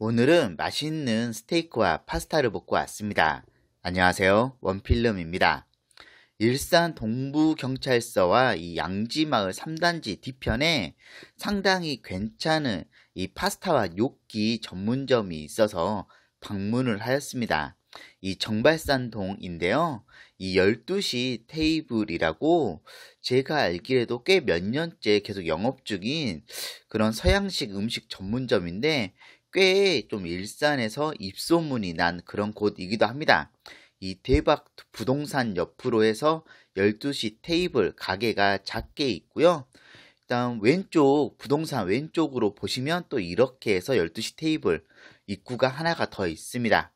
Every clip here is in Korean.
오늘은 맛있는 스테이크와 파스타를 먹고 왔습니다. 안녕하세요. 원필름입니다. 일산 동부경찰서와 이 양지마을 3단지 뒤편에 상당히 괜찮은 이 파스타와 요기 전문점이 있어서 방문을 하였습니다. 이 정발산동인데요. 이 12시 테이블이라고 제가 알기에도 꽤 몇 년째 계속 영업 중인 그런 서양식 음식 전문점인데 꽤좀 일산에서 입소문이 난 그런 곳이기도 합니다. 이 대박 부동산 옆으로 해서 12시 테이블 가게가 작게 있고요. 일단 왼쪽 부동산 왼쪽으로 보시면 또 이렇게 해서 12시 테이블 입구가 하나가 더 있습니다.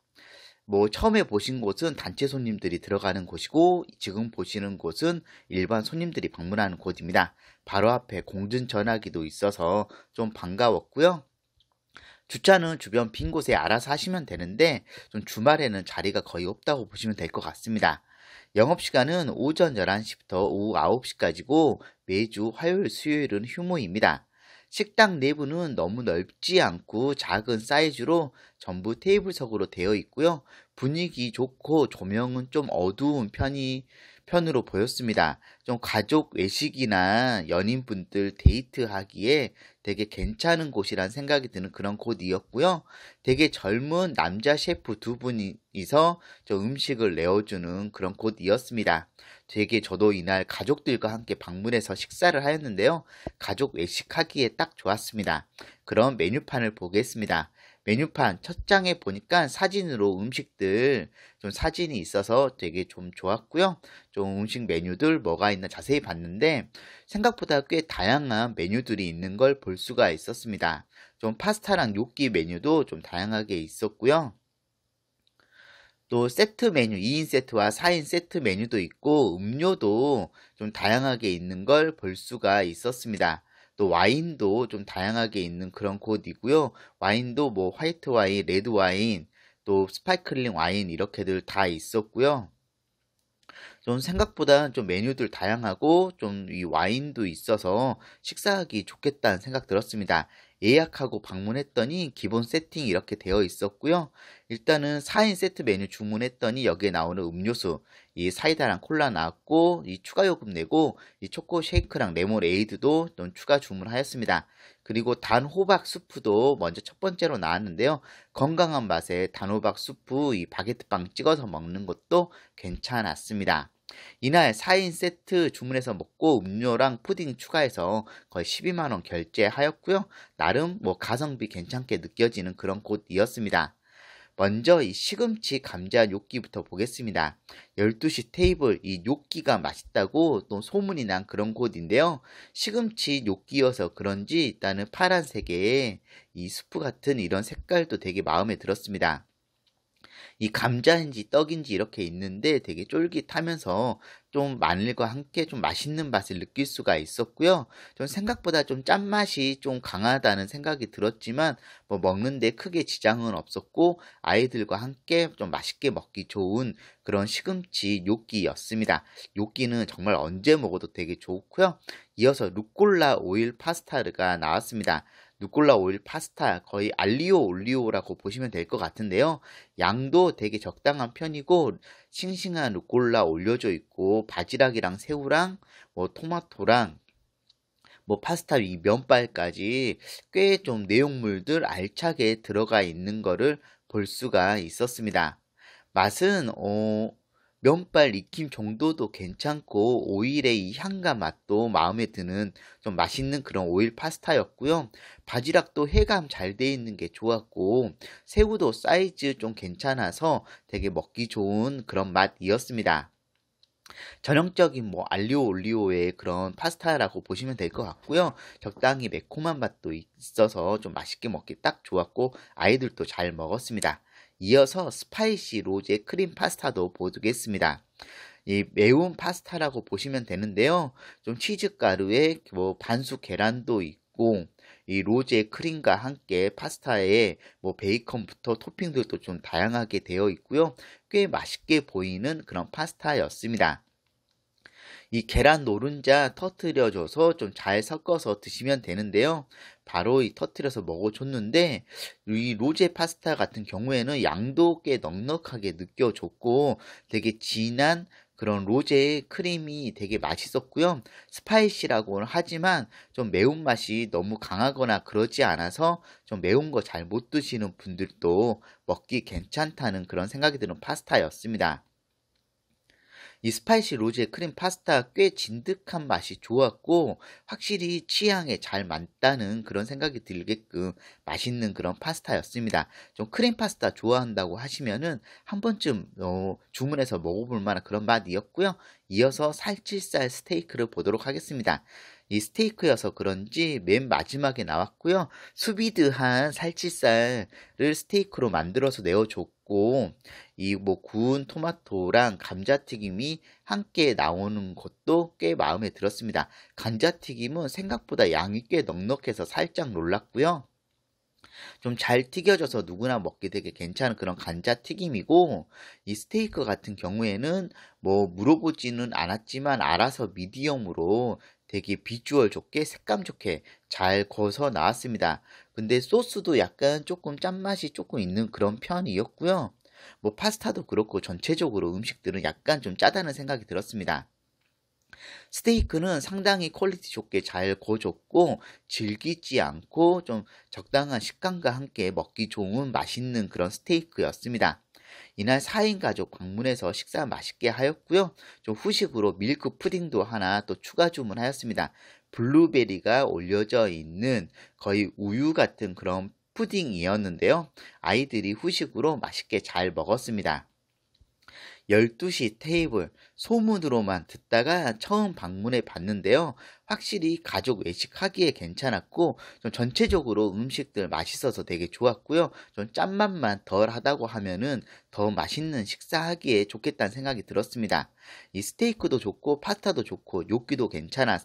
뭐 처음에 보신 곳은 단체 손님들이 들어가는 곳이고 지금 보시는 곳은 일반 손님들이 방문하는 곳입니다. 바로 앞에 공중전화기도 있어서 좀 반가웠고요. 주차는 주변 빈 곳에 알아서 하시면 되는데 좀 주말에는 자리가 거의 없다고 보시면 될 것 같습니다. 영업시간은 오전 11시부터 오후 9시까지고 매주 화요일 수요일은 휴무입니다. 식당 내부는 너무 넓지 않고 작은 사이즈로 전부 테이블석으로 되어 있고요. 분위기 좋고 조명은 좀 어두운 편이 편으로 보였습니다. 좀 가족 외식이나 연인분들 데이트하기에 되게 괜찮은 곳이란 생각이 드는 그런 곳이었고요. 되게 젊은 남자 셰프 두 분이서 저 음식을 내어주는 그런 곳이었습니다. 되게 저도 이날 가족들과 함께 방문해서 식사를 하였는데요. 가족 외식하기에 딱 좋았습니다. 그럼 메뉴판을 보겠습니다. 메뉴판 첫 장에 보니까 사진으로 음식들 좀 사진이 있어서 되게 좀 좋았고요. 좀 음식 메뉴들 뭐가 있나 자세히 봤는데 생각보다 꽤 다양한 메뉴들이 있는 걸 볼 수가 있었습니다. 좀 파스타랑 요끼 메뉴도 좀 다양하게 있었고요. 또 세트 메뉴 2인 세트와 4인 세트 메뉴도 있고 음료도 좀 다양하게 있는 걸 볼 수가 있었습니다. 또 와인도 좀 다양하게 있는 그런 곳이고요. 와인도 뭐 화이트 와인, 레드 와인, 또 스파이클링 와인 이렇게들 다 있었고요. 좀 생각보다 좀 메뉴들 다양하고 좀 이 와인도 있어서 식사하기 좋겠다는 생각 들었습니다. 예약하고 방문했더니 기본 세팅 이렇게 되어 있었고요. 일단은 4인 세트 메뉴 주문했더니 여기에 나오는 음료수 이 사이다랑 콜라 나왔고 이 추가 요금 내고 이 초코 쉐이크랑 레모레이드도 좀 추가 주문하였습니다. 그리고 단 호박 수프도 먼저 첫 번째로 나왔는데요. 건강한 맛에 단 호박 수프 이 바게트빵 찍어서 먹는 것도 괜찮았습니다. 이날 4인 세트 주문해서 먹고 음료랑 푸딩 추가해서 거의 12만원 결제하였고요. 나름 뭐 가성비 괜찮게 느껴지는 그런 곳이었습니다. 먼저 이 시금치 감자 요끼부터 보겠습니다. 12시 테이블 이 요끼가 맛있다고 또 소문이 난 그런 곳인데요. 시금치 요끼여서 그런지 일단은 파란색의 이 수프 같은 이런 색깔도 되게 마음에 들었습니다. 이 감자인지 떡인지 이렇게 있는데 되게 쫄깃하면서 좀 마늘과 함께 좀 맛있는 맛을 느낄 수가 있었고요. 좀 생각보다 좀 짠맛이 좀 강하다는 생각이 들었지만 뭐 먹는데 크게 지장은 없었고 아이들과 함께 좀 맛있게 먹기 좋은 그런 시금치 요끼였습니다. 요끼는 정말 언제 먹어도 되게 좋고요. 이어서 루꼴라 오일 파스타르가 나왔습니다. 누꼴라 오일 파스타 거의 알리오 올리오라고 보시면 될 것 같은데요. 양도 되게 적당한 편이고 싱싱한 루꼴라 올려져 있고 바지락이랑 새우랑 뭐 토마토랑 뭐 파스타 위 면발까지 꽤 좀 내용물들 알차게 들어가 있는 거를 볼 수가 있었습니다. 맛은 어, 면발 익힘 정도도 괜찮고 오일의 이 향과 맛도 마음에 드는 좀 맛있는 그런 오일 파스타였고요. 바지락도 해감 잘 돼 있는 게 좋았고 새우도 사이즈 좀 괜찮아서 되게 먹기 좋은 그런 맛이었습니다. 전형적인 뭐 알리오 올리오의 그런 파스타라고 보시면 될 것 같고요. 적당히 매콤한 맛도 있어서 좀 맛있게 먹기 딱 좋았고 아이들도 잘 먹었습니다. 이어서 스파이시 로제 크림 파스타도 보겠습니다. 이 매운 파스타라고 보시면 되는데요. 좀 치즈가루에 뭐 반숙 계란도 있고 이 로제 크림과 함께 파스타에 뭐 베이컨부터 토핑들도 좀 다양하게 되어 있고요. 꽤 맛있게 보이는 그런 파스타였습니다. 이 계란 노른자 터트려줘서 좀 잘 섞어서 드시면 되는데요. 바로 이 터트려서 먹어줬는데 이 로제 파스타 같은 경우에는 양도 꽤 넉넉하게 느껴졌고 되게 진한 그런 로제 크림이 되게 맛있었고요. 스파이시라고는 하지만 좀 매운맛이 너무 강하거나 그러지 않아서 좀 매운 거 잘 못 드시는 분들도 먹기 괜찮다는 그런 생각이 드는 파스타였습니다. 이 스파이시 로제 크림 파스타 꽤 진득한 맛이 좋았고 확실히 취향에 잘 맞다는 그런 생각이 들게끔 맛있는 그런 파스타였습니다. 좀 크림 파스타 좋아한다고 하시면은 한 번쯤 어, 주문해서 먹어볼 만한 그런 맛이었고요. 이어서 살치살 스테이크를 보도록 하겠습니다. 이 스테이크여서 그런지 맨 마지막에 나왔고요. 수비드한 살치살을 스테이크로 만들어서 내어줬고 있고 이뭐 구운 토마토랑 감자튀김이 함께 나오는 것도 꽤 마음에 들었습니다. 감자튀김은 생각보다 양이 꽤 넉넉해서 살짝 놀랐고요. 좀잘 튀겨져서 누구나 먹게 되게 괜찮은 그런 간자 튀김이고 이 스테이크 같은 경우에는 뭐 물어보지는 않았지만 알아서 미디엄으로 되게 비주얼 좋게 색감 좋게 잘 거서 나왔습니다. 근데 소스도 약간 조금 짠맛이 조금 있는 그런 편이었고요. 뭐 파스타도 그렇고 전체적으로 음식들은 약간 좀 짜다는 생각이 들었습니다. 스테이크는 상당히 퀄리티 좋게 잘 구워졌고 질기지 않고 좀 적당한 식감과 함께 먹기 좋은 맛있는 그런 스테이크였습니다. 이날 4인 가족 방문해서 식사 맛있게 하였고요. 좀 후식으로 밀크 푸딩도 하나 또 추가 주문하였습니다. 블루베리가 올려져 있는 거의 우유 같은 그런 푸딩이었는데요. 아이들이 후식으로 맛있게 잘 먹었습니다. 12시 테이블 소문으로만 듣다가 처음 방문해 봤는데요. 확실히 가족 외식하기에 괜찮았고 좀 전체적으로 음식들 맛있어서 되게 좋았고요. 좀 짠맛만 덜하다고 하면은 더 맛있는 식사하기에 좋겠다는 생각이 들었습니다. 이 스테이크도 좋고 파스타도 좋고 요기도 괜찮아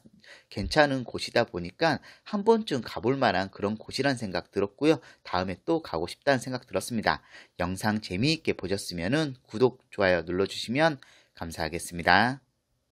괜찮은 곳이다 보니까 한 번쯤 가볼 만한 그런 곳이란 생각 들었고요. 다음에 또 가고 싶다는 생각 들었습니다. 영상 재미있게 보셨으면은 구독 좋아요 눌러주시면 감사하겠습니다.